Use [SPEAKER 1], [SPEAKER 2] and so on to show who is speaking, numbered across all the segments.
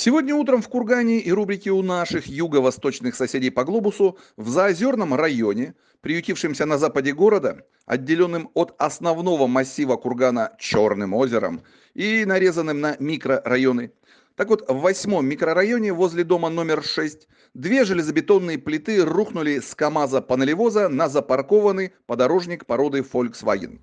[SPEAKER 1] Сегодня утром в Кургане и рубрике у наших юго-восточных соседей по глобусу в Заозерном районе, приютившемся на западе города, отделенным от основного массива Кургана Черным озером и нарезанным на микрорайоны. Так вот, в восьмом микрорайоне возле дома номер 6 две железобетонные плиты рухнули с КАМАЗа-панелевоза на запаркованный подорожник породы Volkswagen.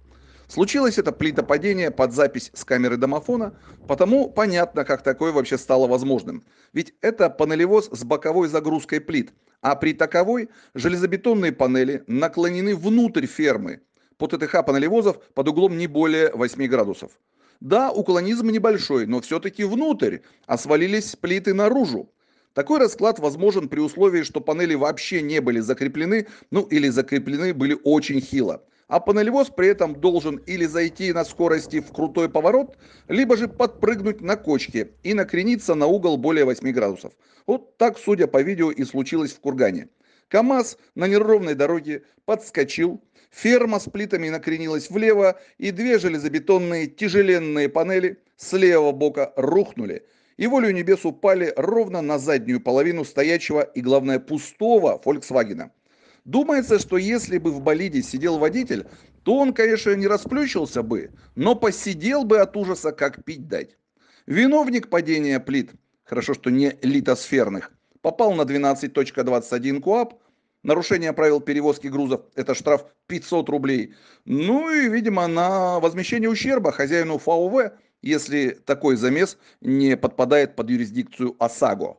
[SPEAKER 1] Случилось это плитопадение под запись с камеры домофона, потому понятно, как такое вообще стало возможным. Ведь это панелевоз с боковой загрузкой плит, а при таковой железобетонные панели наклонены внутрь фермы по ТТХ панелевозов под углом не более 8 градусов. Да, уклонизм небольшой, но все-таки внутрь, а свалились плиты наружу. Такой расклад возможен при условии, что панели вообще не были закреплены, ну или закреплены были очень хило а панелевоз при этом должен или зайти на скорости в крутой поворот, либо же подпрыгнуть на кочке и накрениться на угол более 8 градусов. Вот так, судя по видео, и случилось в Кургане. КАМАЗ на неровной дороге подскочил, ферма с плитами накренилась влево, и две железобетонные тяжеленные панели с левого бока рухнули. И волю небес упали ровно на заднюю половину стоячего и, главное, пустого Volkswagen. Думается, что если бы в болиде сидел водитель, то он, конечно, не расплющился бы, но посидел бы от ужаса, как пить дать. Виновник падения плит, хорошо, что не литосферных, попал на 12.21 КУАП, нарушение правил перевозки грузов, это штраф 500 рублей. Ну и, видимо, на возмещение ущерба хозяину ФАОВ, если такой замес не подпадает под юрисдикцию ОСАГО.